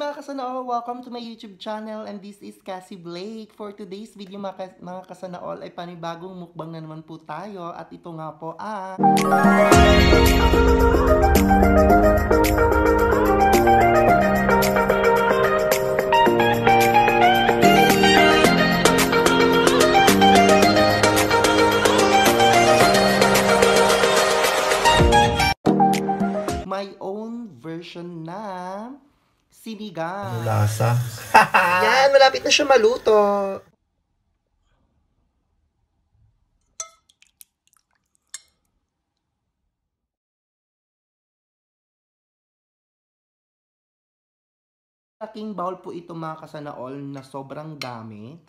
mga kasanaol, welcome to my YouTube channel and this is Cassie Blake. For today's video mga, kas mga kasanaol ay panibagong mukbang na naman po tayo at ito nga po ah... sinigang. Ang lasa. Yan, malapit na siya maluto. Laking bowl po ito mga kasanaol na sobrang dami.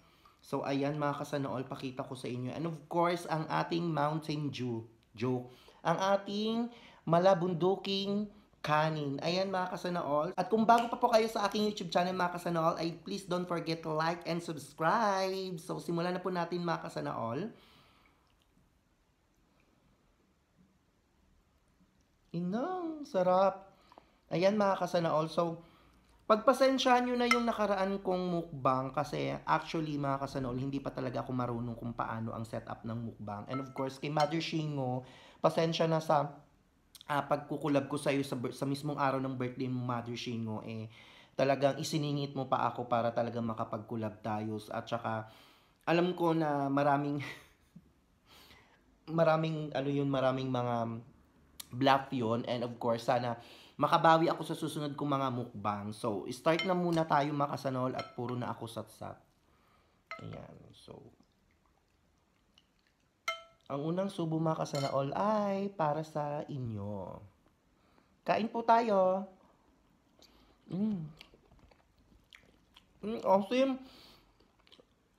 So ayan mga kasanaol, pakita ko sa inyo. And of course, ang ating Mountain Dew. Joke. Ang ating malabunduking kanin. Ayan mga kasanaol. At kung bago pa po kayo sa aking YouTube channel mga kasanaol, ay please don't forget to like and subscribe. So simulan na po natin mga kasanaol. Inang, sarap. Ayan mga kasanaol. So, pagpasensyahan nyo na yung nakaraan kong mukbang kasi actually mga kasanaol, hindi pa talaga ako marunong kung paano ang setup ng mukbang. And of course, kay Mother Shingo, pasensya na sa uh, pagkukulab ko sa iyo sa, sa mismong araw ng birthday mo, Mother Shane mo, eh, talagang isiningit mo pa ako para talagang makapagkulab tayo. At saka, alam ko na maraming, maraming, ano yun, maraming mga bluff yun. And of course, sana makabawi ako sa susunod kong mga mukbang. So, start na muna tayo makasanol at puro na ako satsat. Ayan, so... Ang unang subo mga all ay para sa inyo. Kain po tayo. Mm. Mm, asim.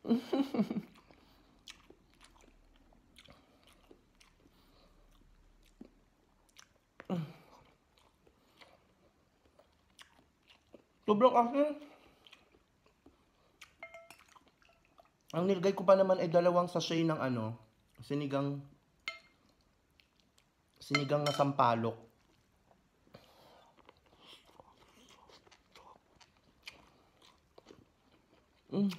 Sobrang asim. Ang nilgay ko pa naman ay dalawang sachet ng ano, sinigang sinigang na sampalok mm.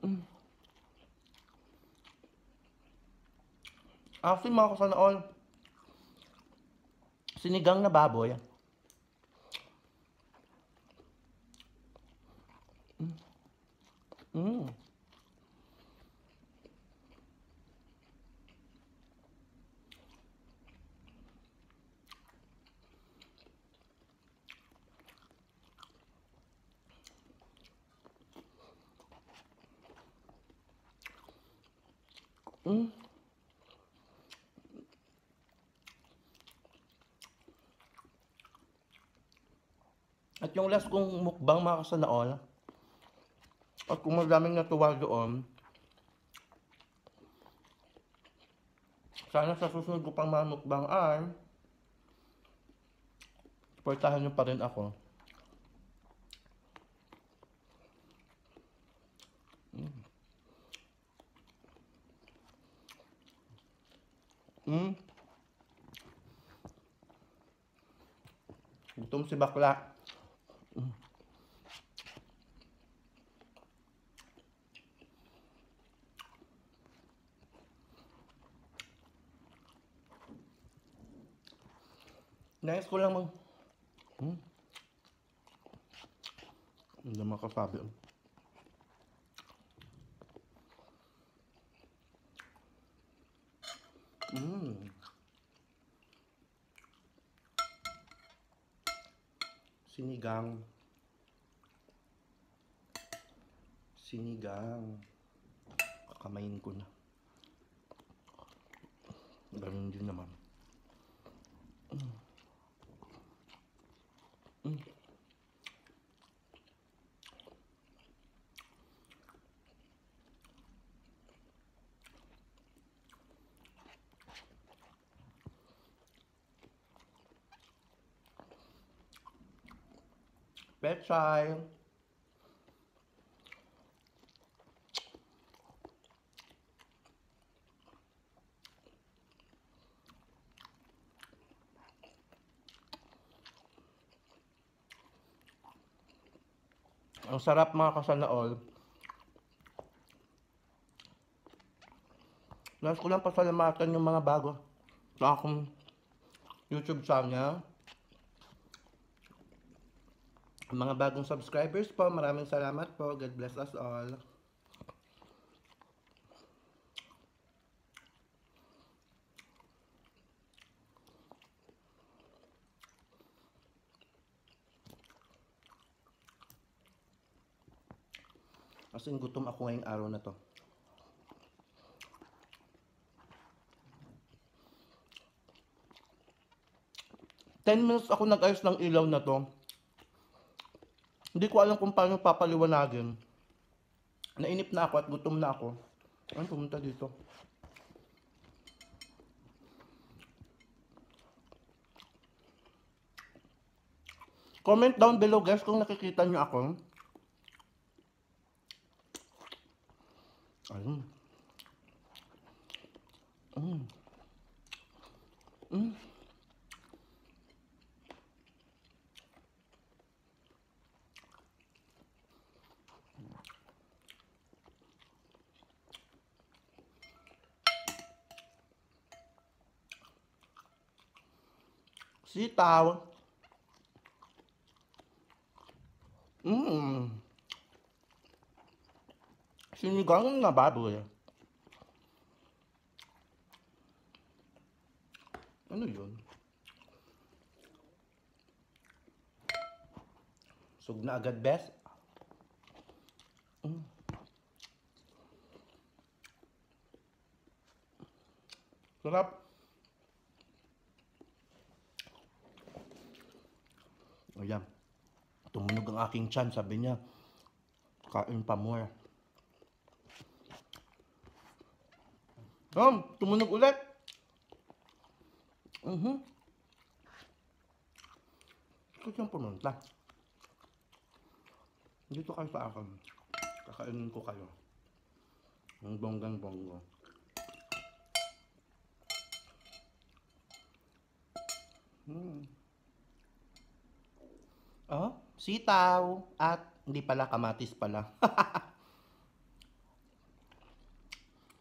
Mm. Actually mga kasanaol, sinigang na baboy, Mm. Mm. At yung last kong mukbang mga kasanaol, at kung maraming natuwa doon, sana sa susunod ko pang manukbang ay supportahan nyo pa rin ako. Mm. Mm. Gutom si bakla. Nais ko lang mag... Hmm? Hindi makasabi. Mmm. Sinigang. Sinigang. Kakamain ko na. Ganun din naman. shy. Ang sarap mga kasanaol. Last ko lang pasalamatan yung mga bago sa akong YouTube channel mga bagong subscribers po, maraming salamat po. God bless us all. As in, gutom ako ngayong araw na to. Ten minutes ako nag-ayos ng ilaw na to. Hindi ko alam kung paano papaliwanagin. Nainip na ako at gutom na ako. Ano pumunta dito? Comment down below guys kung nakikita nyo ako. Ayun. Mm. Mm. sitaw. Mm. Sinigang na baboy. Ano yun? Sug na agad, Beth. Mm. Sarap. niya. Tumunog ang aking chan, sabi niya, kain pa more. Oh, tumunog ulit. Uh-huh. Mhm. Ito siyang pumunta. Dito kayo sa akin. Kakainin ko kayo. Ang bonggang-bonggo. -bonggo. Hmm. Oh, sitaw at hindi pala kamatis pala.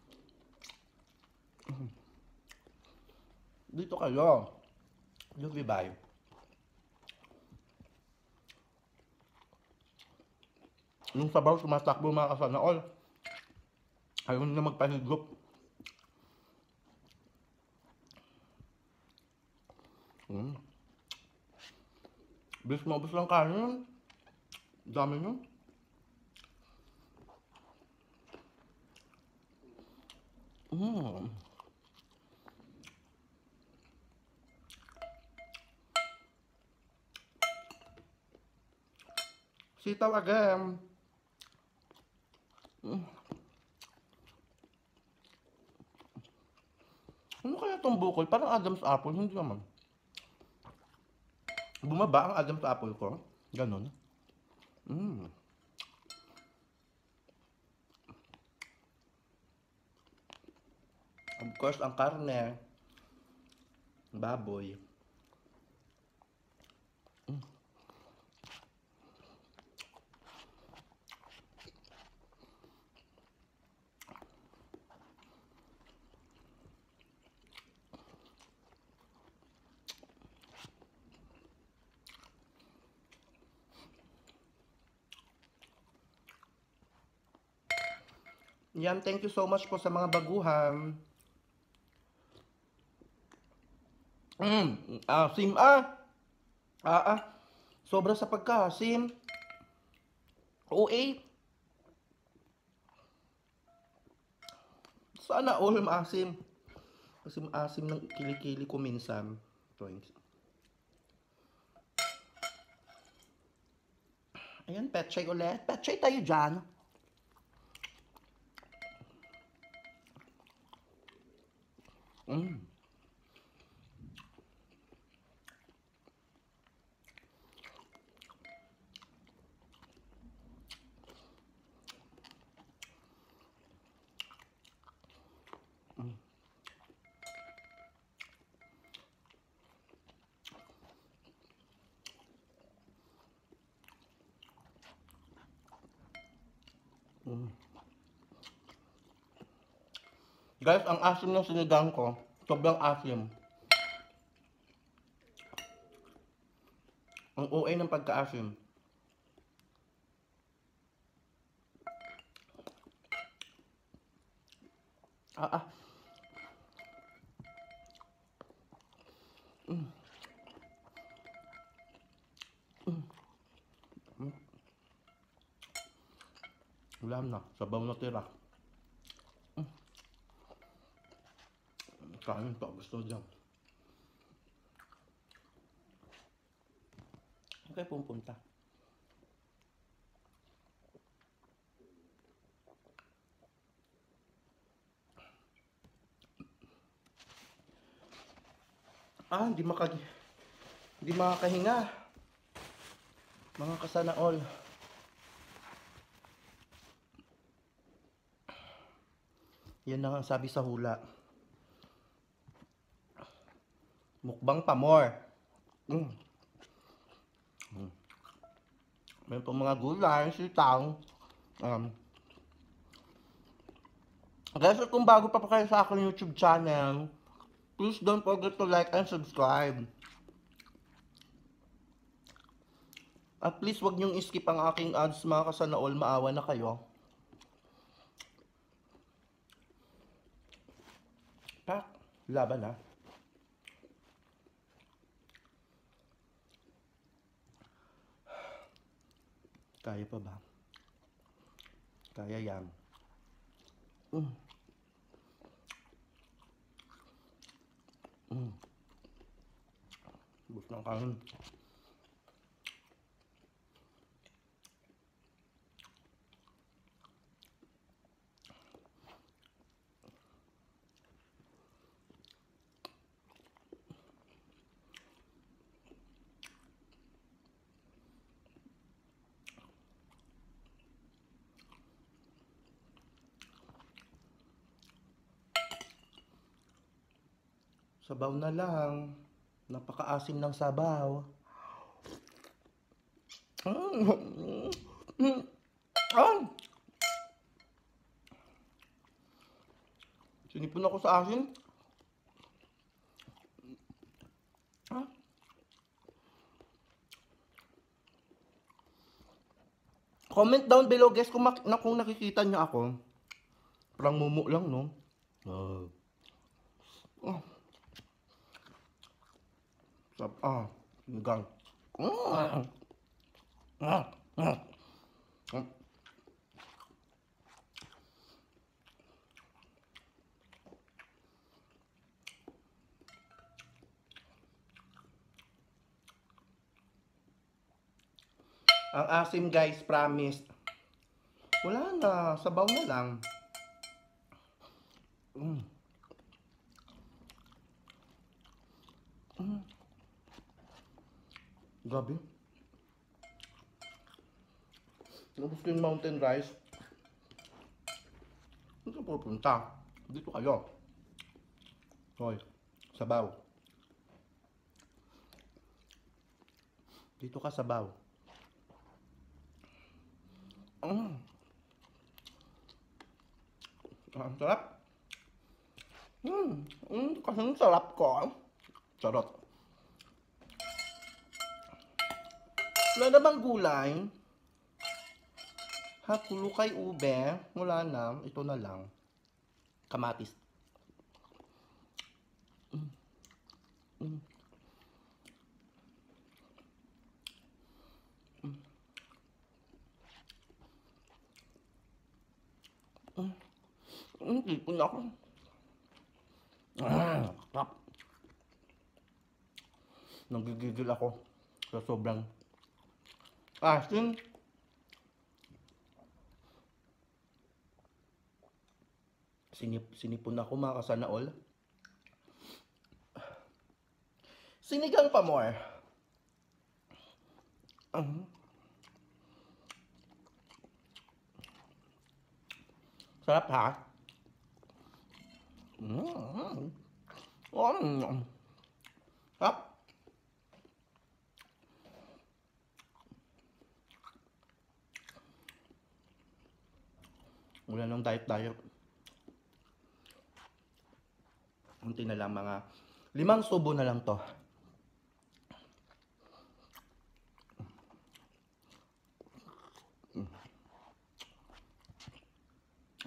Dito kayo. Lugi bayo. Yung sabaw, tumatakbo mga kasana all. Ayaw na magpanigup. Bis maubos lang kanin yun. Dami yun. Mmm. Sitaw again. Mm. Ano kaya itong bukol? Parang Adam's apple, hindi naman. Bumaba ang agam to apple ko. Ganon. Mm. Of course, ang karne, baboy, Yan, thank you so much po sa mga baguhan. Mm, ah, sim, ah. Ah, ah. Sobra sa pagka, sim. OA. Sana all maasim. Ah, Kasi maasim ah, ng kilikili ko minsan. Toings. Ayan, petchay ulit. Petchay tayo dyan. Mm. Guys, ang asim ng sinigang ko. Sobrang asim. Ang OA ng pagka-asim. Ah, ah. Mm. Mm. Mm. Ulam na, sabaw na tira. Kain pa, gusto dyan. Okay, pumunta. Ah, hindi maka hindi makakahinga. Mga kasana all. Yan lang ang sabi sa hula. Mukbang pa more. Mm. mm. May pa mga gulay, sitaw. Um, guys, kung bago pa po kayo sa aking YouTube channel, please don't forget to like and subscribe. At please wag niyong skip ang aking ads mga all maawa na kayo. Pak, laban na. ก่ปะบางกายยังบุกน้องกัน Sabaw na lang. Napakaasim ng sabaw. Sinipon ako sa asin. Comment down below guys kung, na kung nakikita niyo ako. Parang mumu lang, no? Uh. Oh. Sarap. Ah, lugang. Ah. Ang asim guys, promise. Wala na, sabaw na lang. Mm. Gabi. Tapos yung mountain rice. Dito pupunta. Dito kayo. Hoy, sabaw. Dito ka sabaw. Mm. Ang sarap. Mm, mm, kasing sarap ko. Ah. Charot. Wala na bang gulay? Ha, kulo kay ube. Wala na. Ito na lang. Kamatis. Mm. Mm. Hindi po na ako. Ah, Nagigigil ako sa sobrang Asim Sinip, sinipon ako mga all. Sinigang pa more. Uh -huh. Sarap ha? Mm -hmm. Mm Sarap. Wala nang diet-diet. Unti na lang mga limang subo na lang to.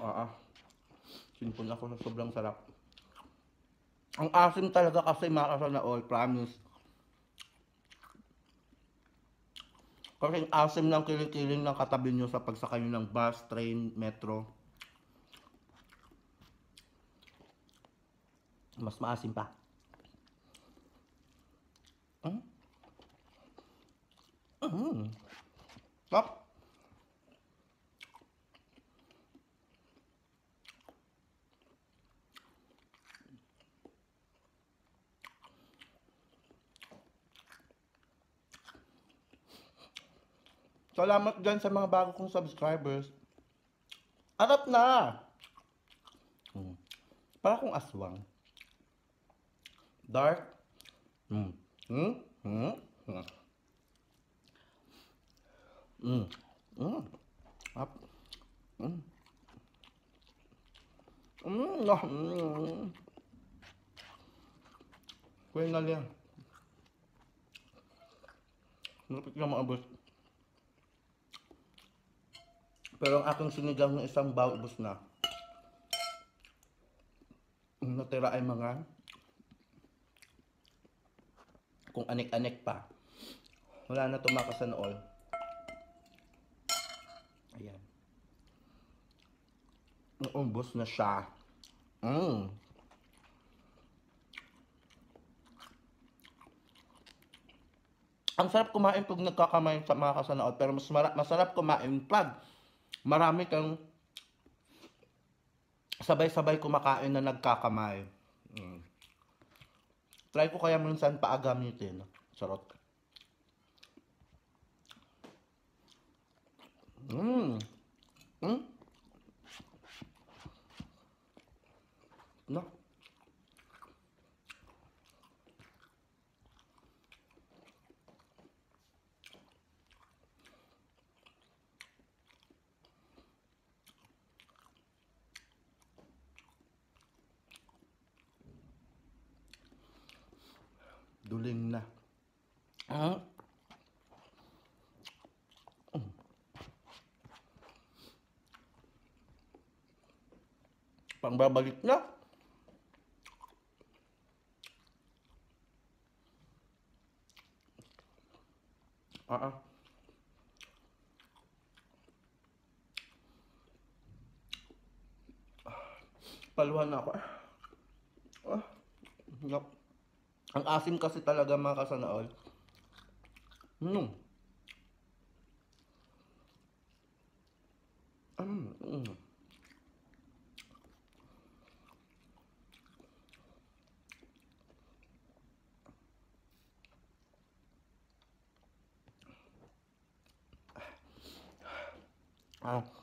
Ah, ah. Sinpon ako na sobrang sarap. Ang asim talaga kasi makasal na all, promise. Kasi asim ng kilikiling ng katabi nyo sa pagsakay nyo ng bus, train, metro. Mas maasim pa. Hmm? Mm. Stop. Hmm. Salamat dyan sa mga bago kong subscribers. Arap na! Mm. Para kong aswang. Dark. Mm. Mm. Mm. Mm. Mm. Up. Mm. Mm. Mm. Hmm. Hmm. Kuya na lang. Napit ka maabot. Pero ang aking sinigaw ng isang baon ubos na. Natira ay mga kung anik-anik pa. Wala na tumakasan na all. Ayan. Naumbos na siya. Mm. Ang sarap kumain pag nagkakamay sa mga kasanaot, pero mas masarap kumain pag marami kang sabay-sabay kumakain na nagkakamay. Mm. Try ko kaya minsan paagamitin. Sarot. Mmm. Mm. No. Duling na. Ah. Mm. Pangbabalik na. Ah, ah. ah Paluhan na ako. Ah, hirap. Ah, ang asim kasi talaga mga kasanaol. Mm. Mm. mm. Ah.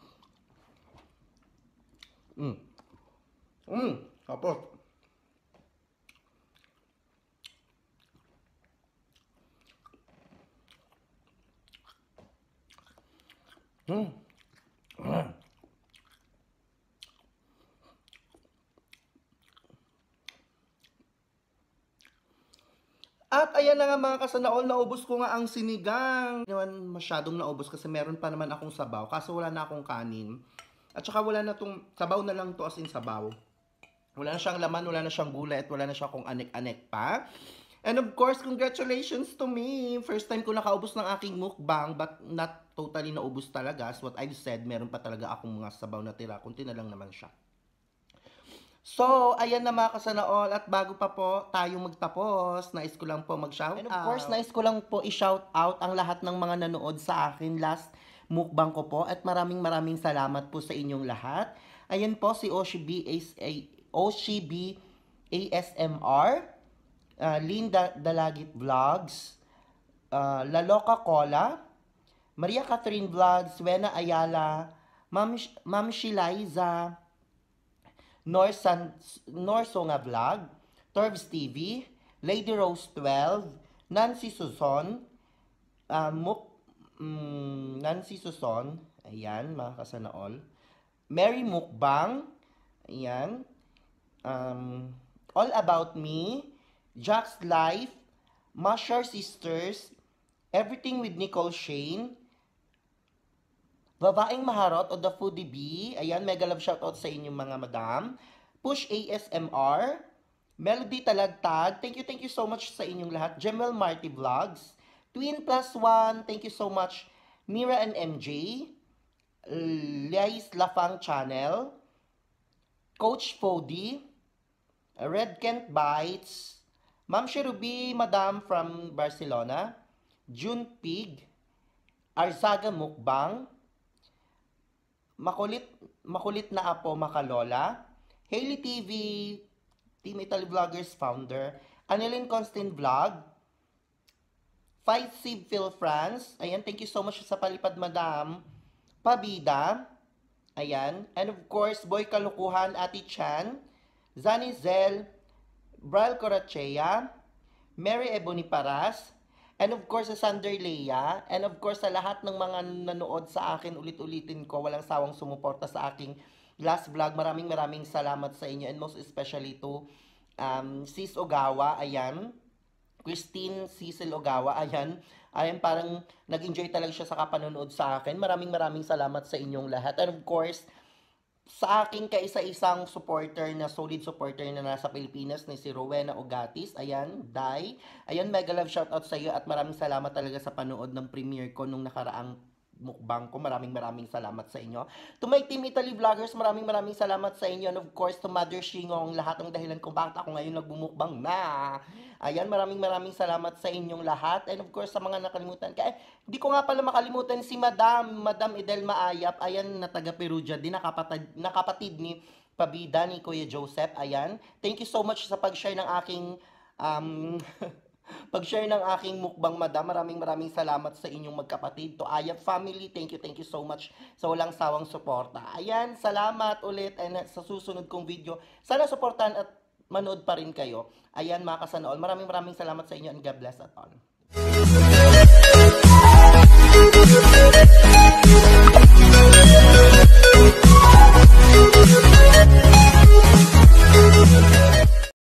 na nga mga kasanaol, naubos ko nga ang sinigang. naman masyadong naubos kasi meron pa naman akong sabaw. Kaso wala na akong kanin. At saka wala na tong, sabaw na lang to as in sabaw. Wala na siyang laman, wala na siyang gulay, at wala na siya kung anek-anek pa. And of course, congratulations to me! First time ko nakaubos ng aking mukbang, but not totally naubos talaga. As what I've said, meron pa talaga akong mga sabaw na tira. Kunti na lang naman siya. So, ayan na mga all. at bago pa po tayo magtapos, nais ko lang po mag-shout out. And of course, nais ko lang po i-shout out ang lahat ng mga nanood sa akin last mukbang ko po at maraming maraming salamat po sa inyong lahat. Ayan po si Oshibi, Oshibi ASMR, uh, Linda Dalagit Vlogs, uh, Laloka Cola, Maria Catherine Vlogs, Wena Ayala, Ma'am Sh- Ma'am San, Norsan, Norsonga Vlog, Torvs TV, Lady Rose 12, Nancy Suson, uh, Muk, um, Nancy Suson, ayan, mga all, Mary Mukbang, ayan, um, All About Me, Jack's Life, Musher Sisters, Everything with Nicole Shane, Babaeng Maharot o The Foodie Bee. Ayan, mega love shoutout sa inyong mga madam. Push ASMR. Melody Talagtag. Thank you, thank you so much sa inyong lahat. Jemel Marty Vlogs. Twin Plus One. Thank you so much. Mira and MJ. Lies Lafang Channel. Coach Fodi. Red Kent Bites. Ma'am Sherubi, Madam from Barcelona. June Pig. Arzaga Mukbang. Makulit, makulit na apo makalola, Haley TV, Team Italy Vloggers founder, Anilin Constant Vlog, Fight Sib Phil France, ayan, thank you so much sa palipad madam, Pabida, ayan, and of course, Boy Kalukuhan, Ati Chan, Zanizel, Bral Corachea, Mary Ebony Paras, And of course, sa Leia, and of course, sa lahat ng mga nanood sa akin, ulit-ulitin ko, walang sawang sumuporta sa aking last vlog. Maraming maraming salamat sa inyo, and most especially to um, Sis Ogawa, ayan. Christine Cecil Ogawa, ayan. Ayan, parang nag-enjoy talaga siya sa kapanonood sa akin. Maraming maraming salamat sa inyong lahat. And of course, sa aking kaisa-isang supporter na solid supporter na nasa Pilipinas ni si Rowena Ogatis. Ayan, Dai. Ayan, mega love shoutout sa iyo at maraming salamat talaga sa panood ng premiere ko nung nakaraang mukbang ko. Maraming maraming salamat sa inyo. To my Team Italy Vloggers, maraming maraming salamat sa inyo. And of course, to Mother Shingong, lahat ng dahilan kung bakit ako ngayon nagbumukbang na. Ayan, maraming maraming salamat sa inyong lahat. And of course, sa mga nakalimutan. Kaya, eh, hindi ko nga pala makalimutan si Madam, Madam Edelma Ayap. Ayan, na taga Perugia din, nakapatid, nakapatid ni Pabida ni Kuya Joseph. Ayan. Thank you so much sa pag-share ng aking um, pag-share ng aking mukbang, madam. Maraming maraming salamat sa inyong magkapatid. To Ayat Family, thank you, thank you so much sa walang sawang suporta. Ayan, salamat ulit and sa susunod kong video. Sana suportahan at manood pa rin kayo. Ayan, mga kasanool, maraming maraming salamat sa inyo and God bless at all. Thank you.